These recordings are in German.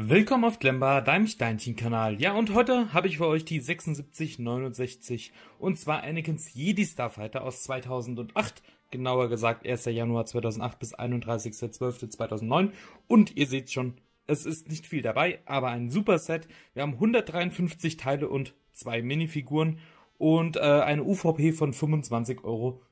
Willkommen auf Glemba, deinem Steinchen-Kanal. Ja, und heute habe ich für euch die 7669 und zwar Anakins Jedi Starfighter aus 2008. Genauer gesagt 1. Januar 2008 bis 31.12.2009. Und ihr seht schon, es ist nicht viel dabei, aber ein super Set. Wir haben 153 Teile und zwei Minifiguren und äh, eine UVP von 25,99 Euro.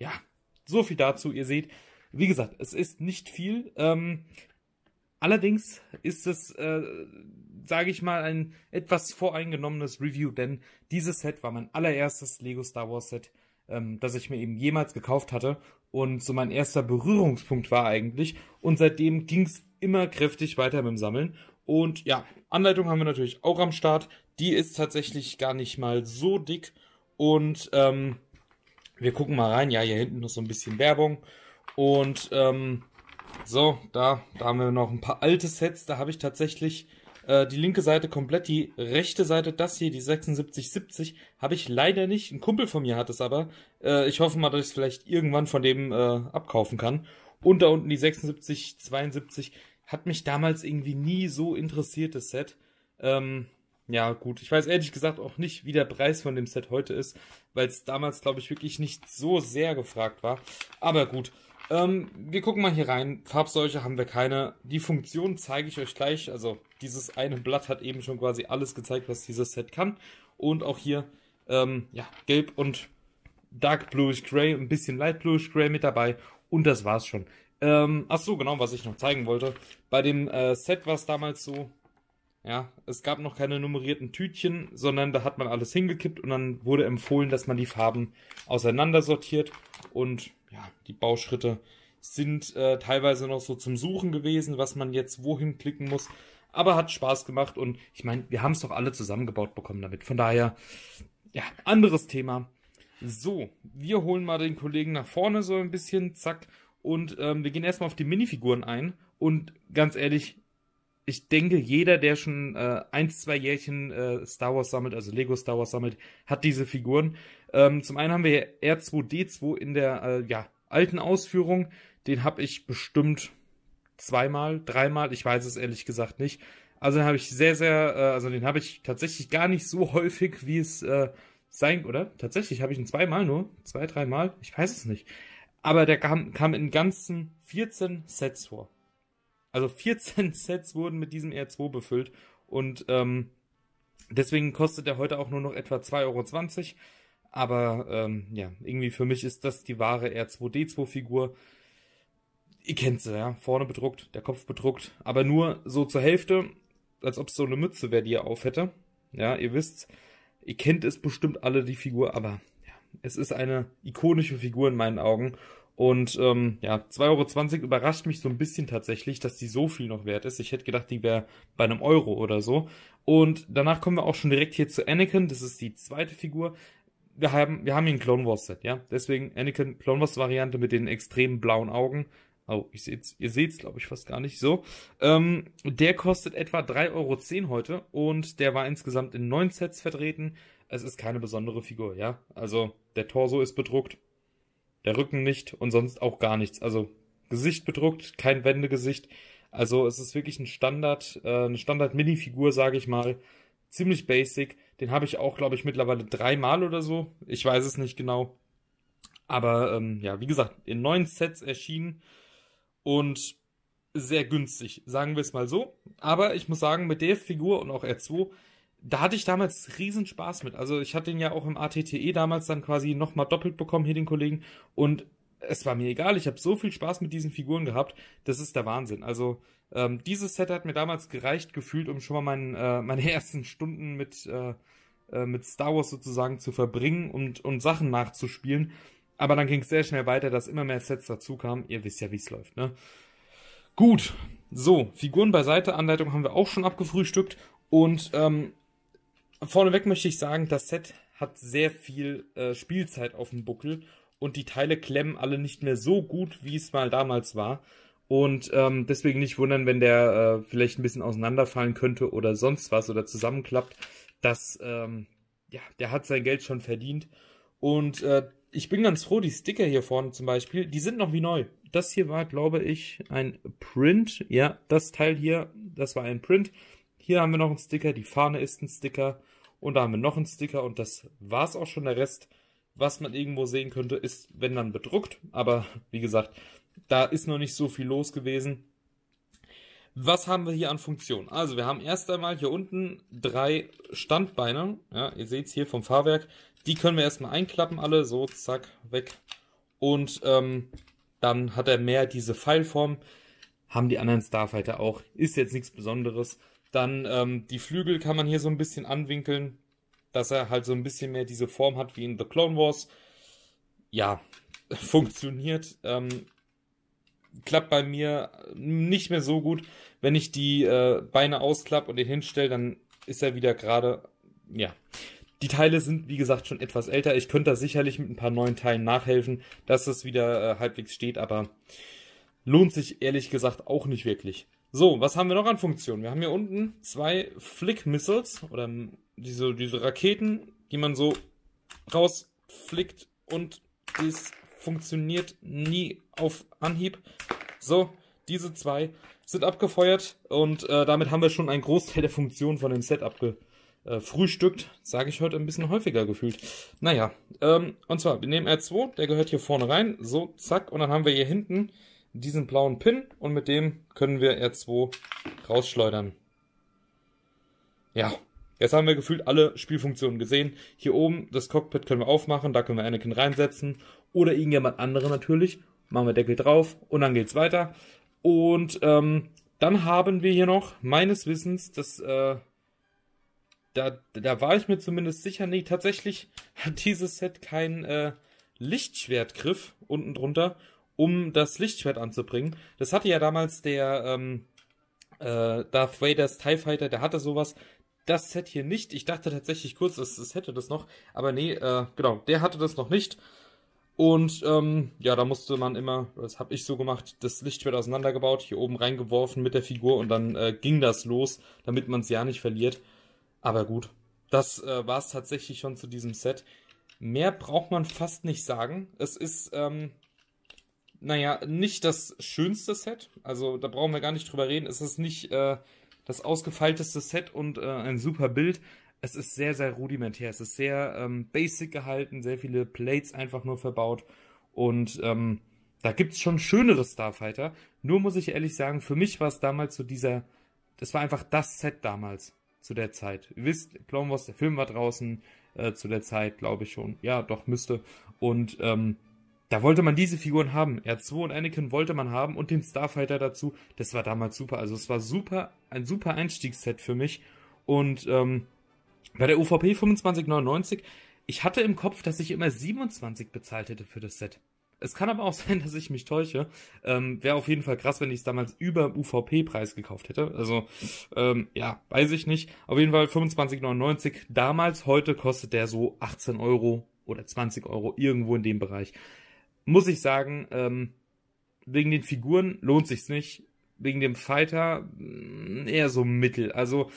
Ja, so viel dazu. Ihr seht, wie gesagt, es ist nicht viel. Ähm, Allerdings ist es, äh, sage ich mal, ein etwas voreingenommenes Review, denn dieses Set war mein allererstes Lego Star Wars Set, ähm, das ich mir eben jemals gekauft hatte und so mein erster Berührungspunkt war eigentlich. Und seitdem ging's immer kräftig weiter mit dem Sammeln. Und ja, Anleitung haben wir natürlich auch am Start. Die ist tatsächlich gar nicht mal so dick. Und ähm, wir gucken mal rein. Ja, hier hinten noch so ein bisschen Werbung. Und ähm, so, da, da haben wir noch ein paar alte Sets. Da habe ich tatsächlich äh, die linke Seite komplett, die rechte Seite, das hier, die 7670, habe ich leider nicht. Ein Kumpel von mir hat es aber. Äh, ich hoffe mal, dass ich es vielleicht irgendwann von dem äh, abkaufen kann. Und da unten die 7672 hat mich damals irgendwie nie so interessiert, das Set. Ähm, ja, gut. Ich weiß ehrlich gesagt auch nicht, wie der Preis von dem Set heute ist, weil es damals, glaube ich, wirklich nicht so sehr gefragt war. Aber gut, ähm, wir gucken mal hier rein. Farbseuche haben wir keine. Die Funktion zeige ich euch gleich. Also dieses eine Blatt hat eben schon quasi alles gezeigt, was dieses Set kann. Und auch hier, ähm, ja, gelb und dark bluish gray, ein bisschen light bluish gray mit dabei. Und das war's schon. Ähm, ach so, genau, was ich noch zeigen wollte. Bei dem äh, Set war es damals so, ja, es gab noch keine nummerierten Tütchen, sondern da hat man alles hingekippt und dann wurde empfohlen, dass man die Farben auseinandersortiert und ja, die Bauschritte sind äh, teilweise noch so zum Suchen gewesen, was man jetzt wohin klicken muss. Aber hat Spaß gemacht und ich meine, wir haben es doch alle zusammengebaut bekommen damit. Von daher, ja, anderes Thema. So, wir holen mal den Kollegen nach vorne so ein bisschen, zack. Und ähm, wir gehen erstmal auf die Minifiguren ein. Und ganz ehrlich, ich denke, jeder, der schon äh, ein, zwei Jährchen äh, Star Wars sammelt, also Lego Star Wars sammelt, hat diese Figuren. Ähm, zum einen haben wir R2D2 in der äh, ja, alten Ausführung. Den habe ich bestimmt zweimal, dreimal, ich weiß es ehrlich gesagt nicht. Also den habe ich sehr, sehr, äh, also den habe ich tatsächlich gar nicht so häufig, wie es äh, sein, oder? Tatsächlich habe ich ihn zweimal nur, zwei, dreimal, ich weiß es nicht. Aber der kam, kam in ganzen 14 Sets vor. Also 14 Sets wurden mit diesem R2 befüllt und ähm, deswegen kostet er heute auch nur noch etwa 2,20 Euro. Aber ähm, ja, irgendwie für mich ist das die wahre R2D2-Figur. Ihr kennt sie, ja. Vorne bedruckt, der Kopf bedruckt, aber nur so zur Hälfte, als ob es so eine Mütze wäre, die er auf hätte. Ja, ihr wisst, ihr kennt es bestimmt alle, die Figur, aber ja, es ist eine ikonische Figur in meinen Augen. Und ähm, ja, 2,20 Euro überrascht mich so ein bisschen tatsächlich, dass die so viel noch wert ist. Ich hätte gedacht, die wäre bei einem Euro oder so. Und danach kommen wir auch schon direkt hier zu Anakin. Das ist die zweite Figur. Wir haben, wir haben hier ein Clone Wars Set, ja. Deswegen Anakin Clone Wars Variante mit den extremen blauen Augen. Oh, ich seht's, ihr seht's, glaube ich, fast gar nicht so. Ähm, der kostet etwa 3,10 Euro heute und der war insgesamt in neun Sets vertreten. Es ist keine besondere Figur, ja. Also der Torso ist bedruckt, der Rücken nicht und sonst auch gar nichts. Also Gesicht bedruckt, kein Wendegesicht. Also es ist wirklich ein Standard, äh, eine standard mini figur sage ich mal. Ziemlich basic. Den habe ich auch, glaube ich, mittlerweile dreimal oder so. Ich weiß es nicht genau. Aber ähm, ja, wie gesagt, in neun Sets erschienen und sehr günstig, sagen wir es mal so. Aber ich muss sagen, mit der Figur und auch R2 da hatte ich damals riesen Spaß mit. Also ich hatte ihn ja auch im ATTE damals dann quasi nochmal doppelt bekommen, hier den Kollegen. Und es war mir egal, ich habe so viel Spaß mit diesen Figuren gehabt. Das ist der Wahnsinn. Also ähm, dieses Set hat mir damals gereicht gefühlt, um schon mal mein, äh, meine ersten Stunden mit, äh, äh, mit Star Wars sozusagen zu verbringen und, und Sachen nachzuspielen. Aber dann ging es sehr schnell weiter, dass immer mehr Sets dazu kamen. Ihr wisst ja, wie es läuft, ne? Gut, so, Figuren beiseite, Anleitung haben wir auch schon abgefrühstückt. Und ähm, vorneweg möchte ich sagen, das Set hat sehr viel äh, Spielzeit auf dem Buckel und die Teile klemmen alle nicht mehr so gut, wie es mal damals war. Und ähm, deswegen nicht wundern, wenn der äh, vielleicht ein bisschen auseinanderfallen könnte oder sonst was oder zusammenklappt. Das, ähm, ja, der hat sein Geld schon verdient. Und äh, ich bin ganz froh, die Sticker hier vorne zum Beispiel, die sind noch wie neu. Das hier war, glaube ich, ein Print. Ja, das Teil hier, das war ein Print. Hier haben wir noch einen Sticker, die Fahne ist ein Sticker. Und da haben wir noch einen Sticker und das war es auch schon. Der Rest, was man irgendwo sehen könnte, ist, wenn dann bedruckt. Aber wie gesagt, da ist noch nicht so viel los gewesen. Was haben wir hier an Funktionen? Also wir haben erst einmal hier unten drei Standbeine. Ja, ihr seht es hier vom Fahrwerk. Die können wir erstmal einklappen alle. So, zack, weg. Und ähm, dann hat er mehr diese Pfeilform. Haben die anderen Starfighter auch. Ist jetzt nichts Besonderes. Dann ähm, die Flügel kann man hier so ein bisschen anwinkeln, dass er halt so ein bisschen mehr diese Form hat wie in The Clone Wars. Ja, funktioniert. Ähm, klappt bei mir nicht mehr so gut. Wenn ich die äh, Beine ausklappe und den hinstelle, dann ist er wieder gerade. Ja. Die Teile sind, wie gesagt, schon etwas älter. Ich könnte da sicherlich mit ein paar neuen Teilen nachhelfen, dass es wieder äh, halbwegs steht, aber lohnt sich ehrlich gesagt auch nicht wirklich. So, was haben wir noch an Funktionen? Wir haben hier unten zwei Flick-Missiles oder diese, diese Raketen, die man so rausflickt und es funktioniert nie auf Anhieb. So, diese zwei sind abgefeuert und äh, damit haben wir schon einen Großteil der Funktionen von dem Set abgefrühstückt. Äh, Sage ich heute ein bisschen häufiger gefühlt. Naja, ähm, und zwar, wir nehmen R2, der gehört hier vorne rein, so, zack, und dann haben wir hier hinten diesen blauen Pin und mit dem können wir R2 rausschleudern. Ja, jetzt haben wir gefühlt alle Spielfunktionen gesehen. Hier oben das Cockpit können wir aufmachen, da können wir Anakin reinsetzen oder irgendjemand andere natürlich. Machen wir Deckel drauf und dann geht's weiter. Und ähm, dann haben wir hier noch meines Wissens das äh, da, da war ich mir zumindest sicher, nee, tatsächlich hat dieses Set keinen äh, Lichtschwertgriff unten drunter um das Lichtschwert anzubringen. Das hatte ja damals der ähm, äh, Darth Vaders TIE Fighter, der hatte sowas. Das Set hier nicht. Ich dachte tatsächlich kurz, es, es hätte das noch, aber nee, äh, genau, der hatte das noch nicht. Und ähm, ja, da musste man immer, das habe ich so gemacht, das Lichtschwert auseinandergebaut, hier oben reingeworfen mit der Figur und dann äh, ging das los, damit man es ja nicht verliert. Aber gut, das äh, war es tatsächlich schon zu diesem Set. Mehr braucht man fast nicht sagen. Es ist ähm, naja, nicht das schönste Set. Also da brauchen wir gar nicht drüber reden. Es ist nicht äh, das ausgefeilteste Set und äh, ein super Bild. Es ist sehr, sehr rudimentär. Es ist sehr ähm, basic gehalten, sehr viele Plates einfach nur verbaut. Und ähm, da es schon schönere Starfighter. Nur muss ich ehrlich sagen, für mich war es damals so dieser, das war einfach das Set damals, zu der Zeit. Ihr wisst, Clone Wars, der Film war draußen äh, zu der Zeit, glaube ich schon. Ja, doch, müsste. Und ähm, da wollte man diese Figuren haben. R2 und Anakin wollte man haben und den Starfighter dazu. Das war damals super. Also es war super, ein super Einstiegsset für mich. Und ähm, bei der UVP 2599, ich hatte im Kopf, dass ich immer 27 bezahlt hätte für das Set. Es kann aber auch sein, dass ich mich täusche. Ähm, Wäre auf jeden Fall krass, wenn ich es damals über UVP-Preis gekauft hätte. Also, ähm, ja, weiß ich nicht. Auf jeden Fall 25,99 damals. Heute kostet der so 18 Euro oder 20 Euro irgendwo in dem Bereich muss ich sagen, ähm, wegen den Figuren lohnt sich's nicht. Wegen dem Fighter mm, eher so mittel. Also,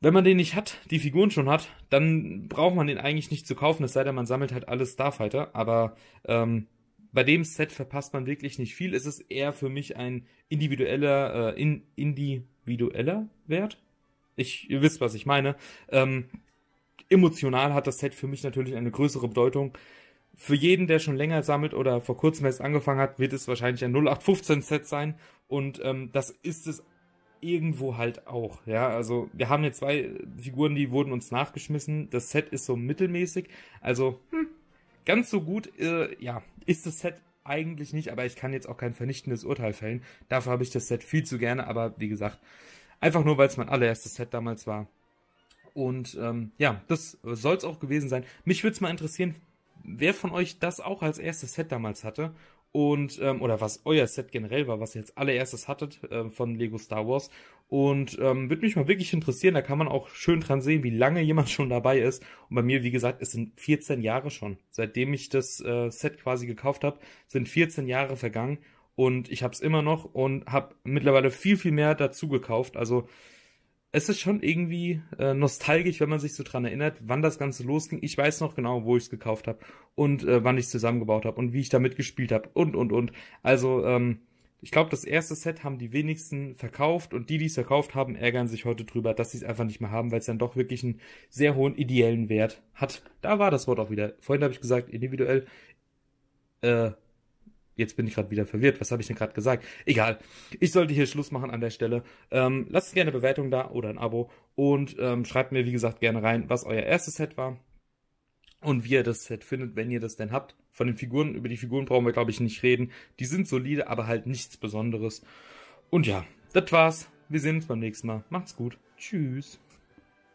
wenn man den nicht hat, die Figuren schon hat, dann braucht man den eigentlich nicht zu kaufen, es sei denn, man sammelt halt alle Starfighter. Aber ähm, bei dem Set verpasst man wirklich nicht viel. Es ist eher für mich ein individueller, äh, in, individueller Wert. Ich, ihr wisst, was ich meine. Ähm, emotional hat das Set für mich natürlich eine größere Bedeutung für jeden, der schon länger sammelt oder vor kurzem erst angefangen hat, wird es wahrscheinlich ein 0815-Set sein. Und ähm, das ist es irgendwo halt auch. Ja, also wir haben jetzt zwei Figuren, die wurden uns nachgeschmissen. Das Set ist so mittelmäßig. Also, hm, ganz so gut, äh, ja, ist das Set eigentlich nicht, aber ich kann jetzt auch kein vernichtendes Urteil fällen. Dafür habe ich das Set viel zu gerne, aber wie gesagt, einfach nur, weil es mein allererstes Set damals war. Und ähm, ja, das soll es auch gewesen sein. Mich würde es mal interessieren, wer von euch das auch als erstes Set damals hatte und ähm, oder was euer Set generell war, was ihr jetzt allererstes hattet äh, von Lego Star Wars. Und ähm, würde mich mal wirklich interessieren, da kann man auch schön dran sehen, wie lange jemand schon dabei ist. Und bei mir, wie gesagt, es sind 14 Jahre schon. Seitdem ich das äh, Set quasi gekauft habe, sind 14 Jahre vergangen und ich habe es immer noch und habe mittlerweile viel, viel mehr dazu gekauft. Also es ist schon irgendwie äh, nostalgisch, wenn man sich so dran erinnert, wann das Ganze losging. Ich weiß noch genau, wo ich es gekauft habe und äh, wann ich es zusammengebaut habe und wie ich damit gespielt habe und und und. Also ähm, ich glaube, das erste Set haben die wenigsten verkauft und die, die es verkauft haben, ärgern sich heute drüber, dass sie es einfach nicht mehr haben, weil es dann doch wirklich einen sehr hohen ideellen Wert hat. Da war das Wort auch wieder. Vorhin habe ich gesagt, individuell. Äh, Jetzt bin ich gerade wieder verwirrt. Was habe ich denn gerade gesagt? Egal. Ich sollte hier Schluss machen an der Stelle. Ähm, lasst gerne eine Bewertung da oder ein Abo und ähm, schreibt mir, wie gesagt, gerne rein, was euer erstes Set war und wie ihr das Set findet, wenn ihr das denn habt. Von den Figuren, über die Figuren brauchen wir, glaube ich, nicht reden. Die sind solide, aber halt nichts Besonderes. Und ja, das war's. Wir sehen uns beim nächsten Mal. Macht's gut. Tschüss.